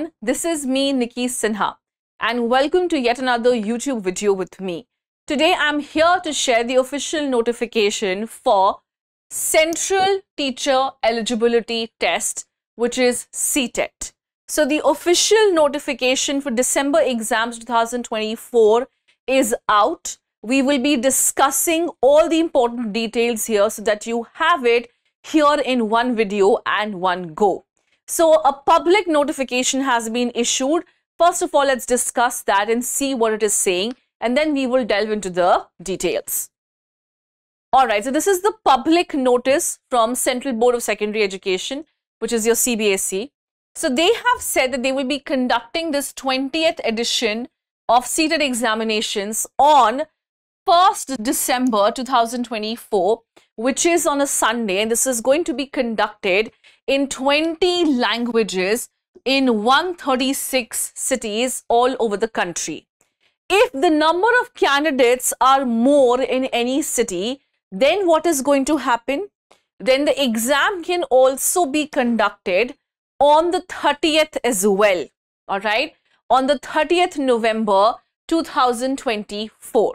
everyone, this is me Nikki Sinha and welcome to yet another YouTube video with me. Today I'm here to share the official notification for Central Teacher Eligibility Test which is CTET. So the official notification for December exams 2024 is out. We will be discussing all the important details here so that you have it here in one video and one go. So a public notification has been issued. First of all, let's discuss that and see what it is saying and then we will delve into the details. Alright, so this is the public notice from Central Board of Secondary Education, which is your CBSE. So they have said that they will be conducting this 20th edition of seated examinations on 1st December 2024, which is on a Sunday, and this is going to be conducted in 20 languages in 136 cities all over the country. If the number of candidates are more in any city, then what is going to happen? Then the exam can also be conducted on the 30th as well. All right. On the 30th November 2024.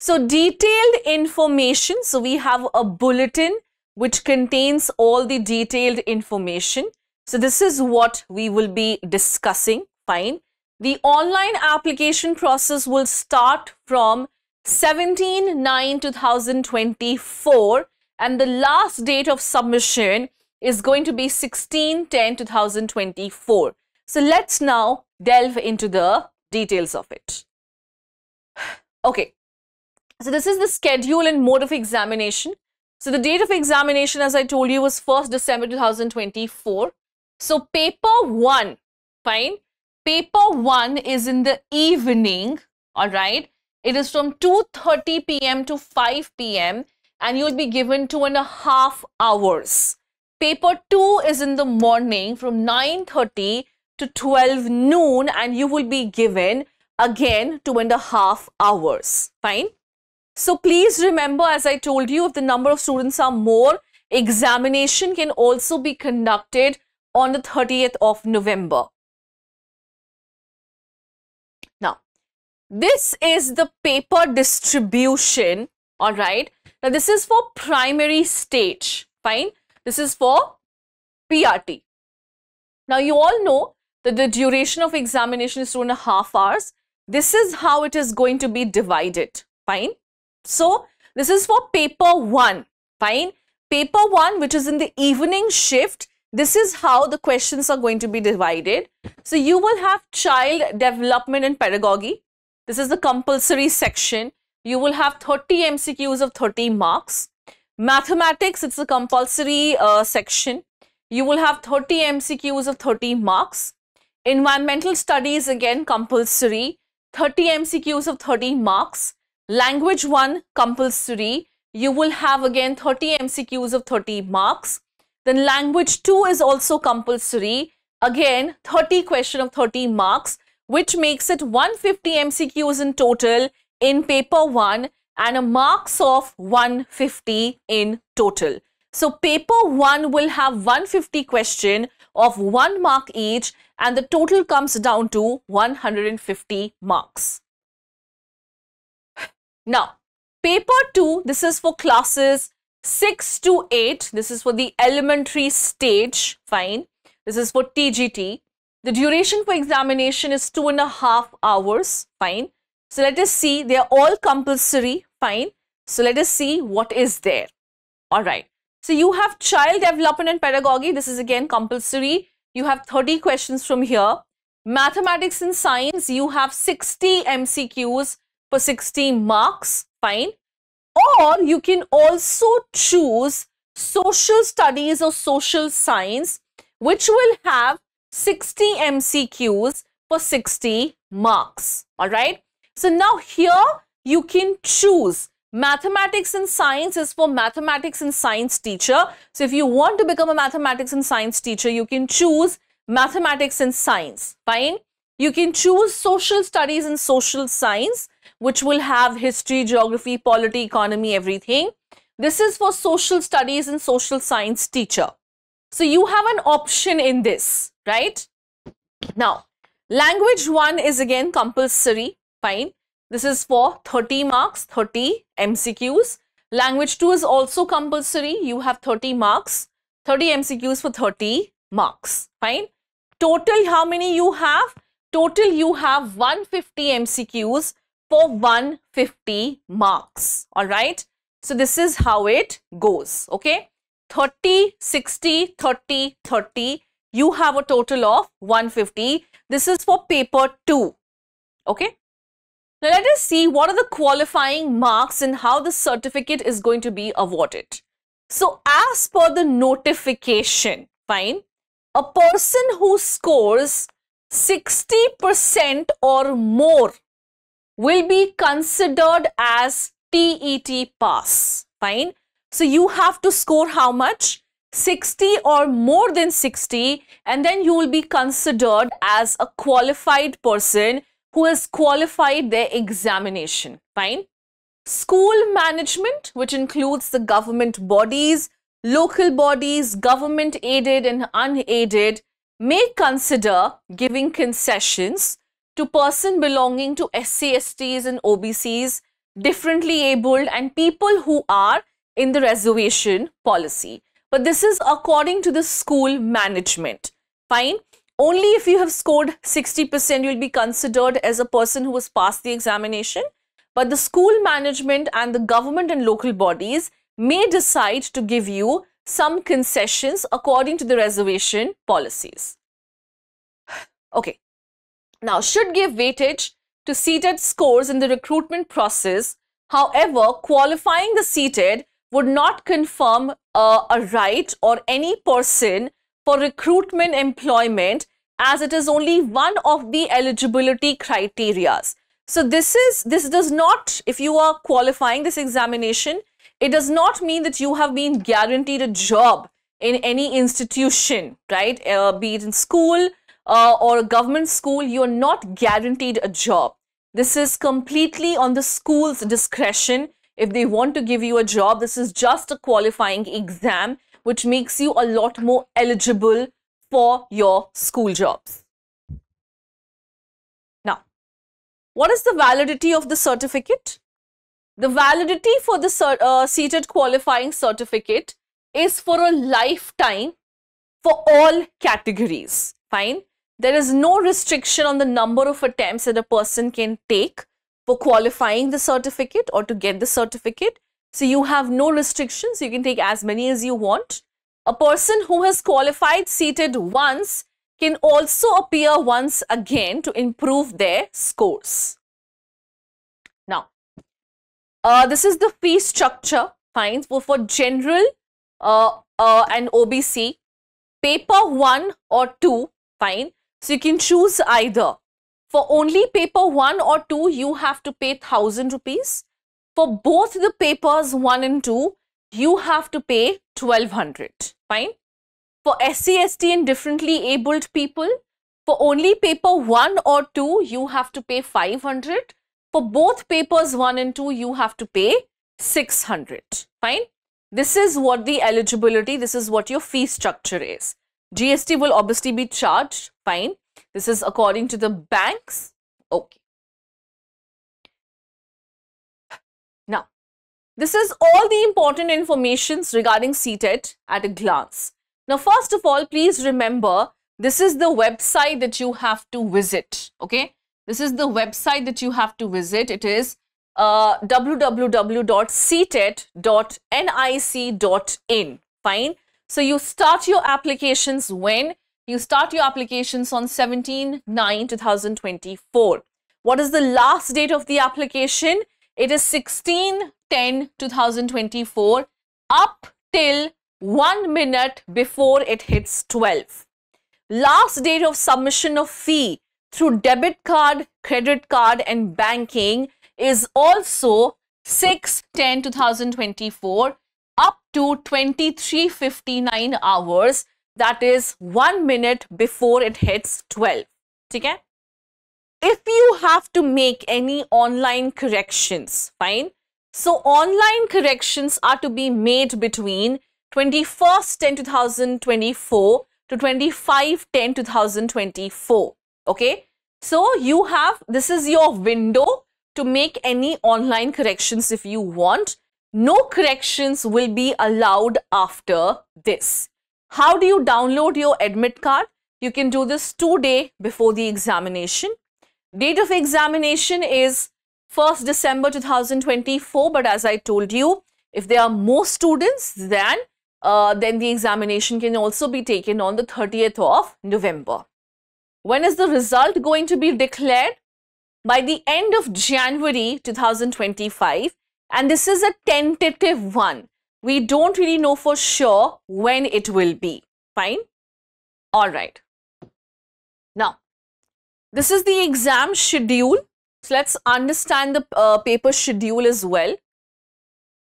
So detailed information. So we have a bulletin which contains all the detailed information. So this is what we will be discussing, fine. The online application process will start from 17-9-2024 and the last date of submission is going to be 16-10-2024. So let's now delve into the details of it. Okay, so this is the schedule and mode of examination. So the date of examination, as I told you, was 1st December 2024. So paper 1, fine. Paper 1 is in the evening, all right. It is from 2.30 p.m. to 5 p.m. and you'll be given two and a half hours. Paper 2 is in the morning from 9.30 to 12 noon and you will be given again two and a half hours, fine. So please remember, as I told you, if the number of students are more, examination can also be conducted on the 30th of November. Now, this is the paper distribution, all right? Now, this is for primary stage, fine? This is for PRT. Now, you all know that the duration of examination is two and a half hours. This is how it is going to be divided, fine? So, this is for paper 1. Fine. Paper 1 which is in the evening shift. This is how the questions are going to be divided. So, you will have child development and pedagogy. This is the compulsory section. You will have 30 MCQs of 30 marks. Mathematics, it's a compulsory uh, section. You will have 30 MCQs of 30 marks. Environmental studies, again, compulsory. 30 MCQs of 30 marks Language 1 compulsory. You will have again 30 MCQs of 30 marks. Then language 2 is also compulsory. Again, 30 question of 30 marks, which makes it 150 MCQs in total in paper 1 and a marks of 150 in total. So paper 1 will have 150 question of 1 mark each and the total comes down to 150 marks. Now, paper 2, this is for classes 6 to 8. This is for the elementary stage, fine. This is for TGT. The duration for examination is two and a half hours, fine. So let us see, they are all compulsory, fine. So let us see what is there. All right. So you have child development and pedagogy. This is again compulsory. You have 30 questions from here. Mathematics and science, you have 60 MCQs for 60 marks, fine. Or you can also choose social studies or social science, which will have 60 MCQs for 60 marks, all right? So now here you can choose mathematics and science is for mathematics and science teacher. So if you want to become a mathematics and science teacher, you can choose mathematics and science, fine? You can choose social studies and social science which will have history, geography, polity, economy, everything. This is for social studies and social science teacher. So you have an option in this, right? Now, language 1 is again compulsory, fine. This is for 30 marks, 30 MCQs. Language 2 is also compulsory. You have 30 marks, 30 MCQs for 30 marks, fine. Total, how many you have? Total, you have 150 MCQs for 150 marks. All right. So this is how it goes. Okay. 30, 60, 30, 30. You have a total of 150. This is for paper 2. Okay. Now let us see what are the qualifying marks and how the certificate is going to be awarded. So as per the notification, fine, a person who scores 60% or more will be considered as TET pass. Fine. So you have to score how much? 60 or more than 60 and then you will be considered as a qualified person who has qualified their examination. Fine. School management, which includes the government bodies, local bodies, government aided and unaided, may consider giving concessions to person belonging to SCSTs STs and OBCs, differently abled and people who are in the reservation policy. But this is according to the school management. Fine. Only if you have scored 60%, you'll be considered as a person who has passed the examination. But the school management and the government and local bodies may decide to give you some concessions according to the reservation policies. Okay, now should give weightage to seated scores in the recruitment process. However, qualifying the seated would not confirm uh, a right or any person for recruitment employment as it is only one of the eligibility criterias. So this is this does not, if you are qualifying this examination, it does not mean that you have been guaranteed a job in any institution, right? Uh, be it in school, uh, or a government school, you are not guaranteed a job. This is completely on the school's discretion. If they want to give you a job, this is just a qualifying exam, which makes you a lot more eligible for your school jobs. Now, what is the validity of the certificate? The validity for the uh, seated qualifying certificate is for a lifetime for all categories. Fine. There is no restriction on the number of attempts that a person can take for qualifying the certificate or to get the certificate. So you have no restrictions. You can take as many as you want. A person who has qualified seated once can also appear once again to improve their scores. Now, uh, this is the fee structure fines for, for general uh, uh, and OBC. Paper 1 or 2 fine so you can choose either. For only paper 1 or 2, you have to pay 1000 rupees. For both the papers 1 and 2, you have to pay 1200. Fine. For SCST and differently abled people, for only paper 1 or 2, you have to pay 500. For both papers 1 and 2, you have to pay 600. Fine. This is what the eligibility, this is what your fee structure is. GST will obviously be charged, fine. This is according to the banks. Okay. Now, this is all the important informations regarding CTET at a glance. Now, first of all, please remember, this is the website that you have to visit. Okay. This is the website that you have to visit. It is uh, www.ctet.nic.in. Fine. So you start your applications when? You start your applications on 17 9 2024. What is the last date of the application? It is 16 10 2024 up till 1 minute before it hits 12. Last date of submission of fee through debit card, credit card and banking is also 6 10 2024 up to 2359 hours that is one minute before it hits 12. Okay? If you have to make any online corrections, fine. So online corrections are to be made between 21st 10 2024 to 25 10 2024. Okay. So you have, this is your window to make any online corrections if you want. No corrections will be allowed after this. How do you download your admit card? You can do this two day before the examination. Date of examination is 1st December 2024. But as I told you, if there are more students, then, uh, then the examination can also be taken on the 30th of November. When is the result going to be declared? By the end of January 2025. And this is a tentative one we don't really know for sure when it will be. Fine? All right. Now, this is the exam schedule. So, let's understand the uh, paper schedule as well.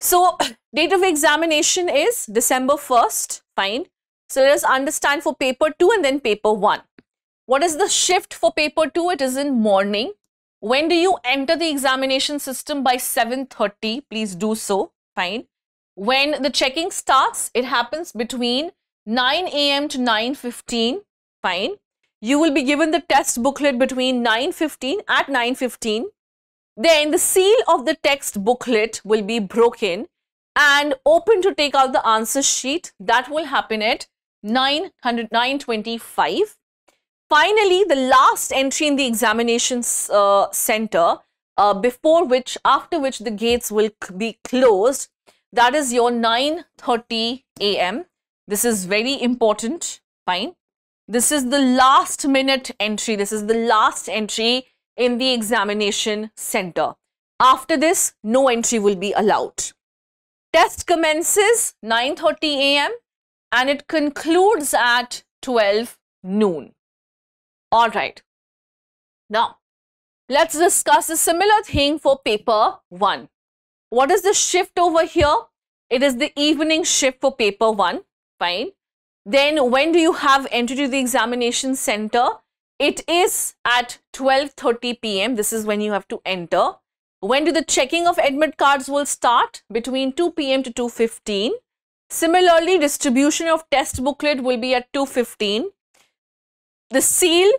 So, date of examination is December 1st. Fine. So, let us understand for paper 2 and then paper 1. What is the shift for paper 2? It is in morning. When do you enter the examination system by 7.30? Please do so. Fine. When the checking starts, it happens between 9 a.m. to 9.15. Fine. You will be given the test booklet between 9.15 at 9.15. Then the seal of the text booklet will be broken and open to take out the answer sheet. That will happen at 925. Finally, the last entry in the examination uh, center, uh, before which, after which the gates will be closed, that is your 9.30 a.m. This is very important, fine. This is the last minute entry. This is the last entry in the examination center. After this, no entry will be allowed. Test commences 9.30 a.m. and it concludes at 12 noon. All right. Now, let's discuss a similar thing for paper 1. What is the shift over here? It is the evening shift for paper 1, fine. Then when do you have entry to the examination center? It is at 12.30 p.m. This is when you have to enter. When do the checking of admit cards will start? Between 2 p.m. to 2.15. Similarly, distribution of test booklet will be at 2.15. The seal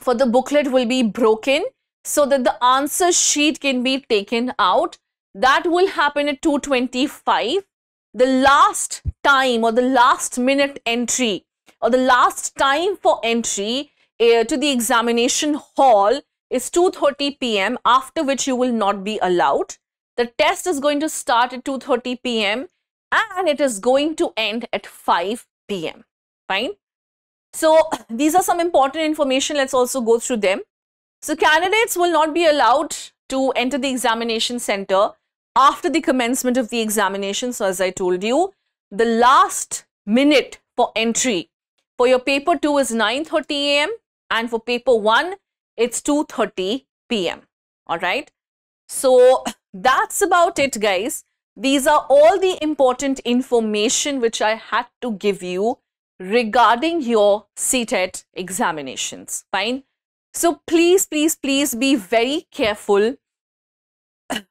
for the booklet will be broken so that the answer sheet can be taken out that will happen at 225. The last time or the last minute entry or the last time for entry uh, to the examination hall is 2.30 p.m. after which you will not be allowed. The test is going to start at 2.30 p.m. and it is going to end at 5 p.m. Fine. So these are some important information. Let's also go through them. So candidates will not be allowed to enter the examination center after the commencement of the examination. So as I told you, the last minute for entry for your paper 2 is 9.30 a.m. and for paper 1, it's 2.30 p.m. All right. So that's about it, guys. These are all the important information which I had to give you regarding your CTET examinations. Fine. So please, please, please be very careful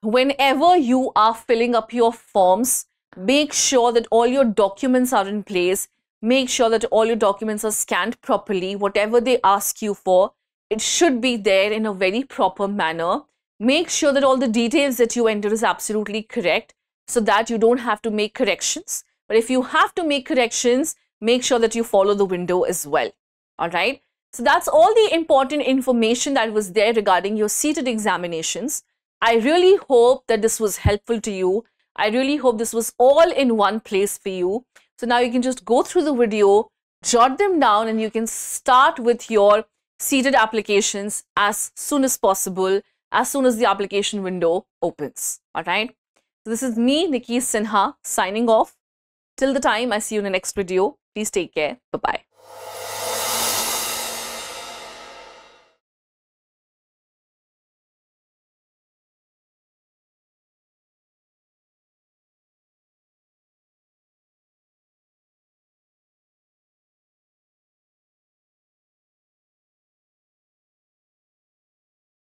whenever you are filling up your forms, make sure that all your documents are in place. Make sure that all your documents are scanned properly. Whatever they ask you for, it should be there in a very proper manner. Make sure that all the details that you enter is absolutely correct so that you don't have to make corrections. But if you have to make corrections, make sure that you follow the window as well. All right. So that's all the important information that was there regarding your seated examinations. I really hope that this was helpful to you. I really hope this was all in one place for you. So now you can just go through the video, jot them down and you can start with your seated applications as soon as possible, as soon as the application window opens. All right. So this is me, Nikki Sinha, signing off. Till the time I see you in the next video, please take care. Bye-bye.